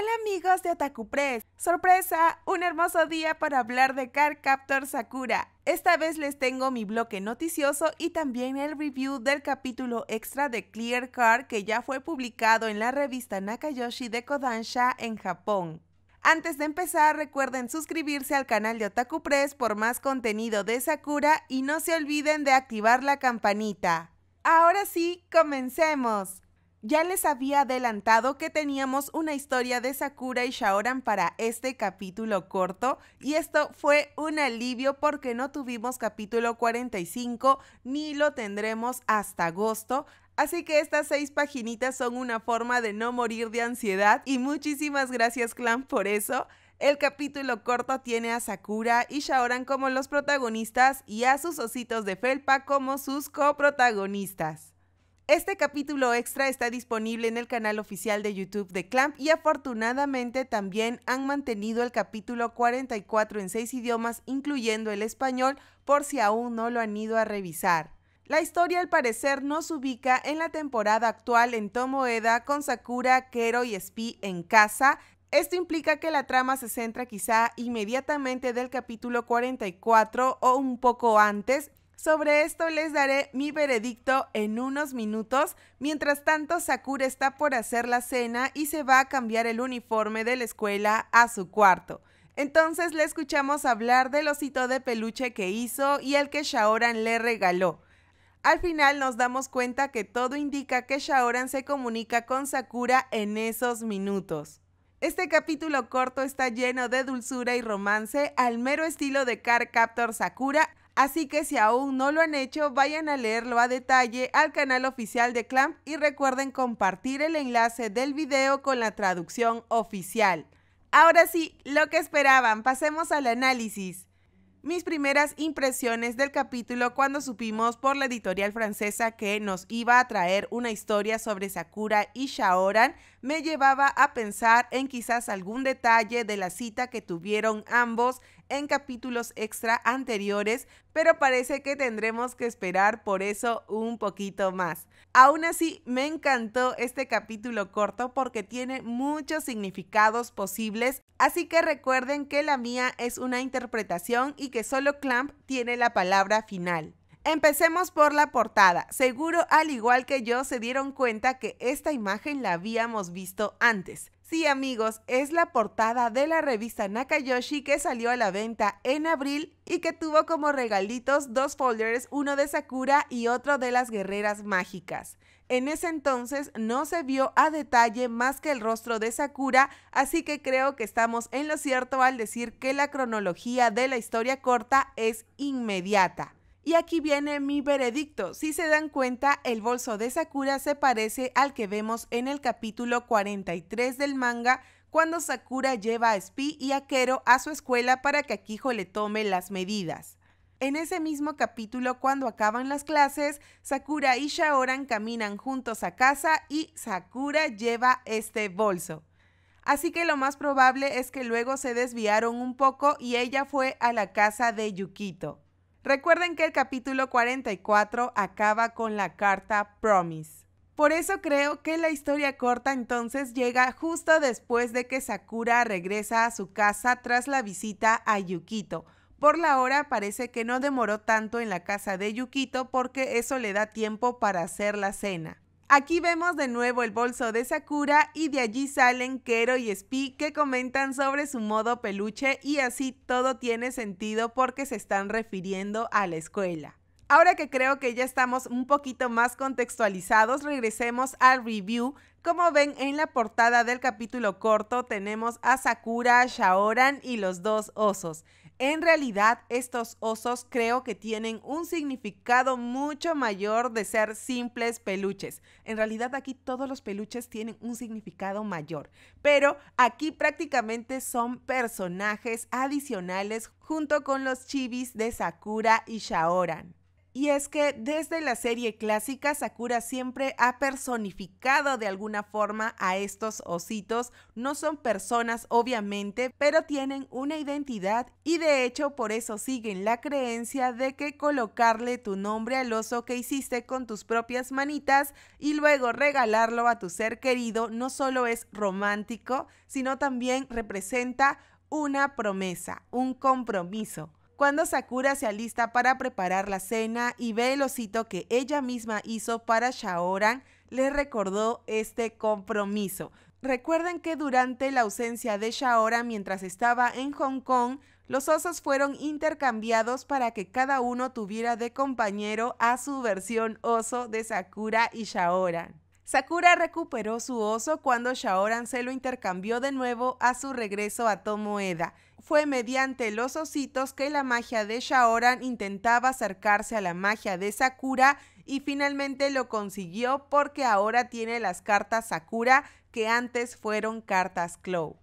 Hola amigos de Otaku Press. Sorpresa, un hermoso día para hablar de car Captor Sakura. Esta vez les tengo mi bloque noticioso y también el review del capítulo extra de Clear car que ya fue publicado en la revista Nakayoshi de Kodansha en Japón. Antes de empezar, recuerden suscribirse al canal de Otaku Press por más contenido de Sakura y no se olviden de activar la campanita. Ahora sí, comencemos. Ya les había adelantado que teníamos una historia de Sakura y Shaoran para este capítulo corto y esto fue un alivio porque no tuvimos capítulo 45 ni lo tendremos hasta agosto. Así que estas seis paginitas son una forma de no morir de ansiedad y muchísimas gracias clan por eso. El capítulo corto tiene a Sakura y Shaoran como los protagonistas y a sus ositos de felpa como sus coprotagonistas. Este capítulo extra está disponible en el canal oficial de YouTube de Clamp y afortunadamente también han mantenido el capítulo 44 en seis idiomas, incluyendo el español, por si aún no lo han ido a revisar. La historia al parecer nos ubica en la temporada actual en Tomoeda con Sakura, Kero y Spi en casa. Esto implica que la trama se centra quizá inmediatamente del capítulo 44 o un poco antes, sobre esto les daré mi veredicto en unos minutos. Mientras tanto, Sakura está por hacer la cena y se va a cambiar el uniforme de la escuela a su cuarto. Entonces le escuchamos hablar del osito de peluche que hizo y el que Shaoran le regaló. Al final nos damos cuenta que todo indica que Shaoran se comunica con Sakura en esos minutos. Este capítulo corto está lleno de dulzura y romance al mero estilo de Car Captor Sakura Así que si aún no lo han hecho, vayan a leerlo a detalle al canal oficial de Clamp y recuerden compartir el enlace del video con la traducción oficial. Ahora sí, lo que esperaban, pasemos al análisis. Mis primeras impresiones del capítulo cuando supimos por la editorial francesa que nos iba a traer una historia sobre Sakura y Shaoran me llevaba a pensar en quizás algún detalle de la cita que tuvieron ambos en capítulos extra anteriores, pero parece que tendremos que esperar por eso un poquito más. Aún así, me encantó este capítulo corto porque tiene muchos significados posibles, así que recuerden que la mía es una interpretación y que solo Clamp tiene la palabra final. Empecemos por la portada. Seguro, al igual que yo, se dieron cuenta que esta imagen la habíamos visto antes. Sí, amigos, es la portada de la revista Nakayoshi que salió a la venta en abril y que tuvo como regalitos dos folders, uno de Sakura y otro de las guerreras mágicas. En ese entonces no se vio a detalle más que el rostro de Sakura, así que creo que estamos en lo cierto al decir que la cronología de la historia corta es inmediata. Y aquí viene mi veredicto. Si se dan cuenta, el bolso de Sakura se parece al que vemos en el capítulo 43 del manga cuando Sakura lleva a Spy y a Kero a su escuela para que Akijo le tome las medidas. En ese mismo capítulo, cuando acaban las clases, Sakura y Shaoran caminan juntos a casa y Sakura lleva este bolso. Así que lo más probable es que luego se desviaron un poco y ella fue a la casa de Yukito. Recuerden que el capítulo 44 acaba con la carta Promise. Por eso creo que la historia corta entonces llega justo después de que Sakura regresa a su casa tras la visita a Yukito. Por la hora parece que no demoró tanto en la casa de Yukito porque eso le da tiempo para hacer la cena. Aquí vemos de nuevo el bolso de Sakura y de allí salen Kero y Spi que comentan sobre su modo peluche y así todo tiene sentido porque se están refiriendo a la escuela. Ahora que creo que ya estamos un poquito más contextualizados, regresemos al review. Como ven en la portada del capítulo corto tenemos a Sakura, Shaoran y los dos osos. En realidad, estos osos creo que tienen un significado mucho mayor de ser simples peluches. En realidad aquí todos los peluches tienen un significado mayor, pero aquí prácticamente son personajes adicionales junto con los chibis de Sakura y Shaoran. Y es que desde la serie clásica, Sakura siempre ha personificado de alguna forma a estos ositos. No son personas, obviamente, pero tienen una identidad y de hecho por eso siguen la creencia de que colocarle tu nombre al oso que hiciste con tus propias manitas y luego regalarlo a tu ser querido no solo es romántico, sino también representa una promesa, un compromiso cuando Sakura se alista para preparar la cena y ve el osito que ella misma hizo para Shaoran, le recordó este compromiso. Recuerden que durante la ausencia de Shaoran mientras estaba en Hong Kong, los osos fueron intercambiados para que cada uno tuviera de compañero a su versión oso de Sakura y Shaoran. Sakura recuperó su oso cuando Shaoran se lo intercambió de nuevo a su regreso a Tomoeda. Fue mediante los ositos que la magia de Shaoran intentaba acercarse a la magia de Sakura y finalmente lo consiguió porque ahora tiene las cartas Sakura que antes fueron cartas Clow.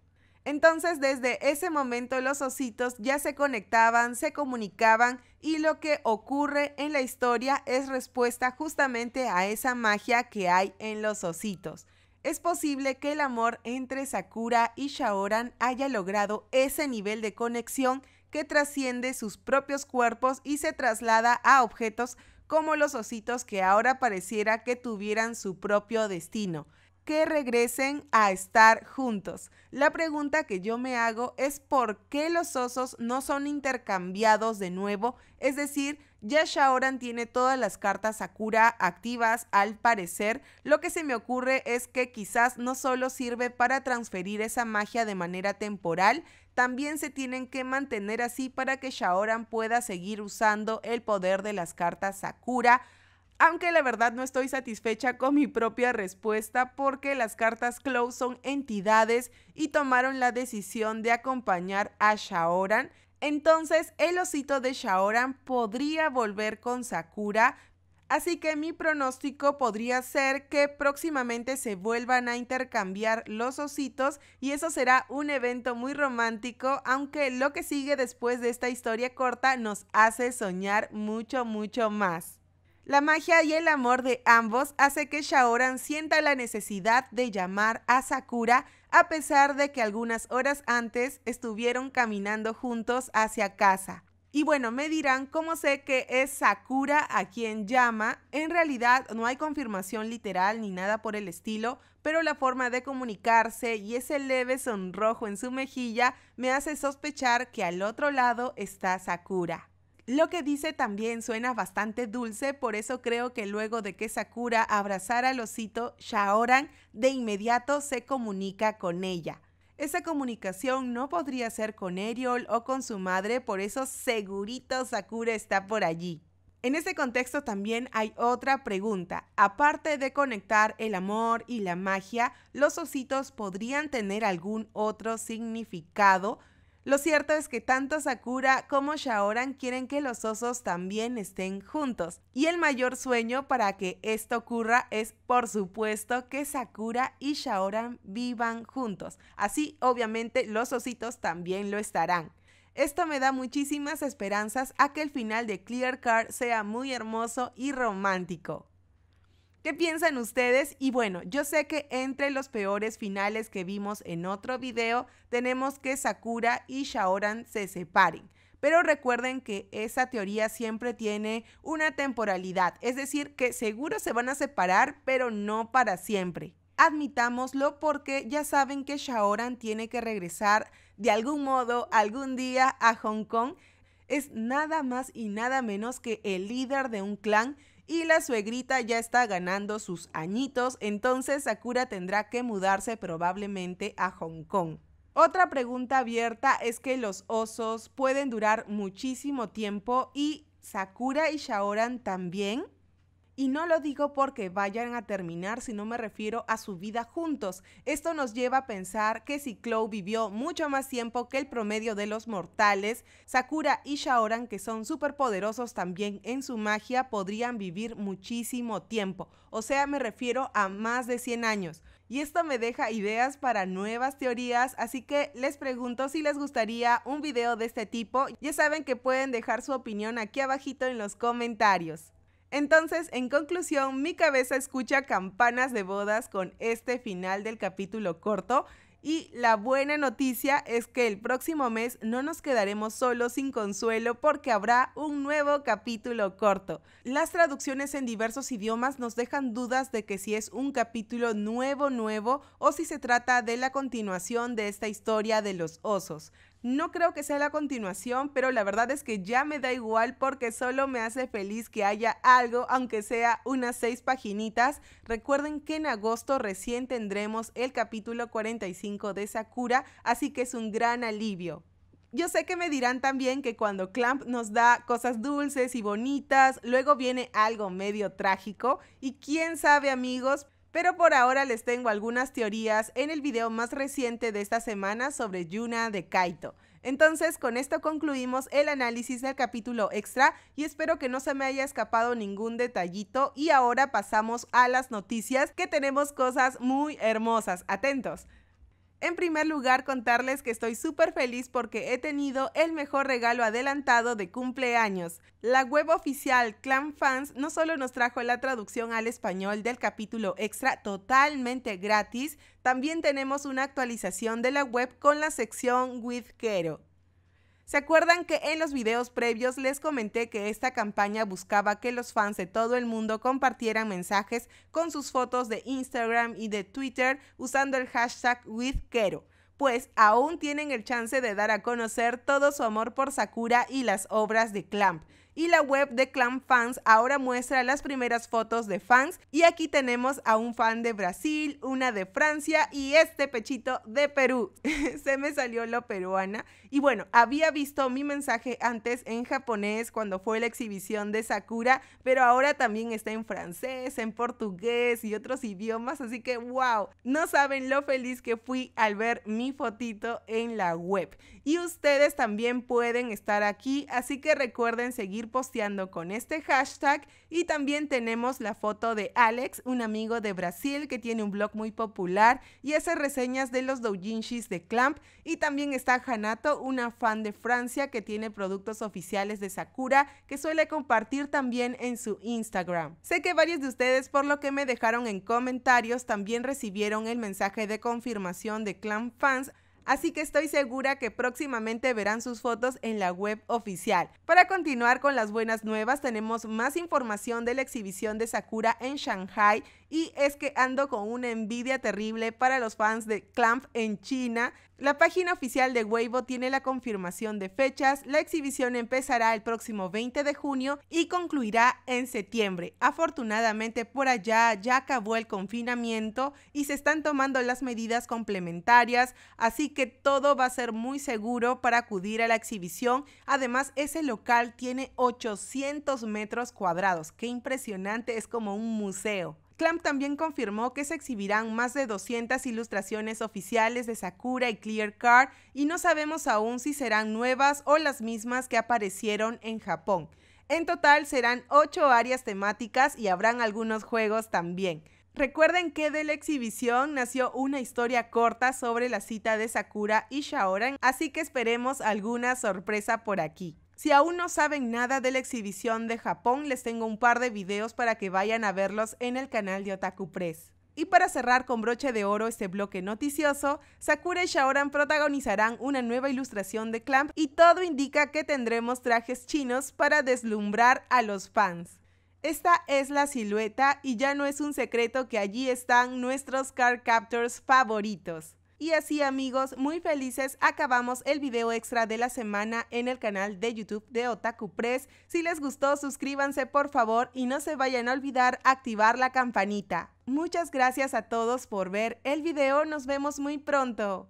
Entonces desde ese momento los ositos ya se conectaban, se comunicaban y lo que ocurre en la historia es respuesta justamente a esa magia que hay en los ositos es posible que el amor entre Sakura y Shaoran haya logrado ese nivel de conexión que trasciende sus propios cuerpos y se traslada a objetos como los ositos que ahora pareciera que tuvieran su propio destino, que regresen a estar juntos. La pregunta que yo me hago es por qué los osos no son intercambiados de nuevo, es decir, ya Shaoran tiene todas las cartas Sakura activas al parecer. Lo que se me ocurre es que quizás no solo sirve para transferir esa magia de manera temporal, también se tienen que mantener así para que Shaoran pueda seguir usando el poder de las cartas Sakura. Aunque la verdad no estoy satisfecha con mi propia respuesta porque las cartas Close son entidades y tomaron la decisión de acompañar a Shaoran entonces, el osito de Shaoran podría volver con Sakura, así que mi pronóstico podría ser que próximamente se vuelvan a intercambiar los ositos y eso será un evento muy romántico, aunque lo que sigue después de esta historia corta nos hace soñar mucho, mucho más. La magia y el amor de ambos hace que Shaoran sienta la necesidad de llamar a Sakura a pesar de que algunas horas antes estuvieron caminando juntos hacia casa. Y bueno, me dirán cómo sé que es Sakura a quien llama. En realidad no hay confirmación literal ni nada por el estilo, pero la forma de comunicarse y ese leve sonrojo en su mejilla me hace sospechar que al otro lado está Sakura. Lo que dice también suena bastante dulce, por eso creo que luego de que Sakura abrazara al osito, Shaoran de inmediato se comunica con ella. Esa comunicación no podría ser con Eriol o con su madre, por eso segurito Sakura está por allí. En ese contexto también hay otra pregunta. Aparte de conectar el amor y la magia, ¿los ositos podrían tener algún otro significado? Lo cierto es que tanto Sakura como Shaoran quieren que los osos también estén juntos. Y el mayor sueño para que esto ocurra es, por supuesto, que Sakura y Shaoran vivan juntos. Así, obviamente, los ositos también lo estarán. Esto me da muchísimas esperanzas a que el final de Clear Card sea muy hermoso y romántico. ¿Qué piensan ustedes? Y bueno, yo sé que entre los peores finales que vimos en otro video tenemos que Sakura y Shaoran se separen. Pero recuerden que esa teoría siempre tiene una temporalidad, es decir, que seguro se van a separar, pero no para siempre. Admitámoslo porque ya saben que Shaoran tiene que regresar de algún modo algún día a Hong Kong. Es nada más y nada menos que el líder de un clan y la suegrita ya está ganando sus añitos, entonces Sakura tendrá que mudarse probablemente a Hong Kong. Otra pregunta abierta es que los osos pueden durar muchísimo tiempo y Sakura y Shaoran también. Y no lo digo porque vayan a terminar, sino me refiero a su vida juntos. Esto nos lleva a pensar que si Chloe vivió mucho más tiempo que el promedio de los mortales, Sakura y Shaoran, que son poderosos también en su magia, podrían vivir muchísimo tiempo. O sea, me refiero a más de 100 años. Y esto me deja ideas para nuevas teorías, así que les pregunto si les gustaría un video de este tipo. Ya saben que pueden dejar su opinión aquí abajito en los comentarios. Entonces, en conclusión, mi cabeza escucha campanas de bodas con este final del capítulo corto. Y la buena noticia es que el próximo mes no nos quedaremos solos sin consuelo porque habrá un nuevo capítulo corto. Las traducciones en diversos idiomas nos dejan dudas de que si es un capítulo nuevo nuevo o si se trata de la continuación de esta historia de los osos. No creo que sea la continuación, pero la verdad es que ya me da igual porque solo me hace feliz que haya algo, aunque sea unas seis paginitas. Recuerden que en agosto recién tendremos el capítulo 45 de Sakura, así que es un gran alivio. Yo sé que me dirán también que cuando Clamp nos da cosas dulces y bonitas, luego viene algo medio trágico y quién sabe amigos, pero por ahora les tengo algunas teorías en el video más reciente de esta semana sobre Yuna de Kaito. Entonces, con esto concluimos el análisis del capítulo extra y espero que no se me haya escapado ningún detallito y ahora pasamos a las noticias que tenemos cosas muy hermosas. Atentos. En primer lugar, contarles que estoy súper feliz porque he tenido el mejor regalo adelantado de cumpleaños. La web oficial Clan Fans no solo nos trajo la traducción al español del capítulo extra totalmente gratis, también tenemos una actualización de la web con la sección With Quero. ¿Se acuerdan que en los videos previos les comenté que esta campaña buscaba que los fans de todo el mundo compartieran mensajes con sus fotos de Instagram y de Twitter usando el hashtag WithKero? Pues aún tienen el chance de dar a conocer todo su amor por Sakura y las obras de Clamp y la web de Clan Fans ahora muestra las primeras fotos de fans y aquí tenemos a un fan de Brasil, una de Francia y este pechito de Perú. Se me salió lo peruana y bueno, había visto mi mensaje antes en japonés cuando fue la exhibición de Sakura, pero ahora también está en francés, en portugués y otros idiomas, así que wow, no saben lo feliz que fui al ver mi fotito en la web. Y ustedes también pueden estar aquí, así que recuerden seguir posteando con este hashtag. Y también tenemos la foto de Alex, un amigo de Brasil que tiene un blog muy popular y hace reseñas de los doujinshis de Clamp. Y también está Hanato, una fan de Francia que tiene productos oficiales de Sakura que suele compartir también en su Instagram. Sé que varios de ustedes, por lo que me dejaron en comentarios, también recibieron el mensaje de confirmación de Clamp Fans así que estoy segura que próximamente verán sus fotos en la web oficial. Para continuar con las buenas nuevas, tenemos más información de la exhibición de Sakura en Shanghai y es que ando con una envidia terrible para los fans de Clamp en China. La página oficial de Weibo tiene la confirmación de fechas. La exhibición empezará el próximo 20 de junio y concluirá en septiembre. Afortunadamente por allá ya acabó el confinamiento y se están tomando las medidas complementarias, así que todo va a ser muy seguro para acudir a la exhibición. Además, ese local tiene 800 metros cuadrados. Qué impresionante, es como un museo. Clamp también confirmó que se exhibirán más de 200 ilustraciones oficiales de Sakura y Clear Card y no sabemos aún si serán nuevas o las mismas que aparecieron en Japón. En total serán 8 áreas temáticas y habrán algunos juegos también. Recuerden que de la exhibición nació una historia corta sobre la cita de Sakura y Shaoran, así que esperemos alguna sorpresa por aquí. Si aún no saben nada de la exhibición de Japón, les tengo un par de videos para que vayan a verlos en el canal de Otaku Press. Y para cerrar con broche de oro este bloque noticioso, Sakura y Shaoran protagonizarán una nueva ilustración de Clamp y todo indica que tendremos trajes chinos para deslumbrar a los fans. Esta es la silueta y ya no es un secreto que allí están nuestros car captors favoritos. Y así amigos, muy felices, acabamos el video extra de la semana en el canal de YouTube de Otaku Press. Si les gustó, suscríbanse por favor y no se vayan a olvidar activar la campanita. Muchas gracias a todos por ver el video, nos vemos muy pronto.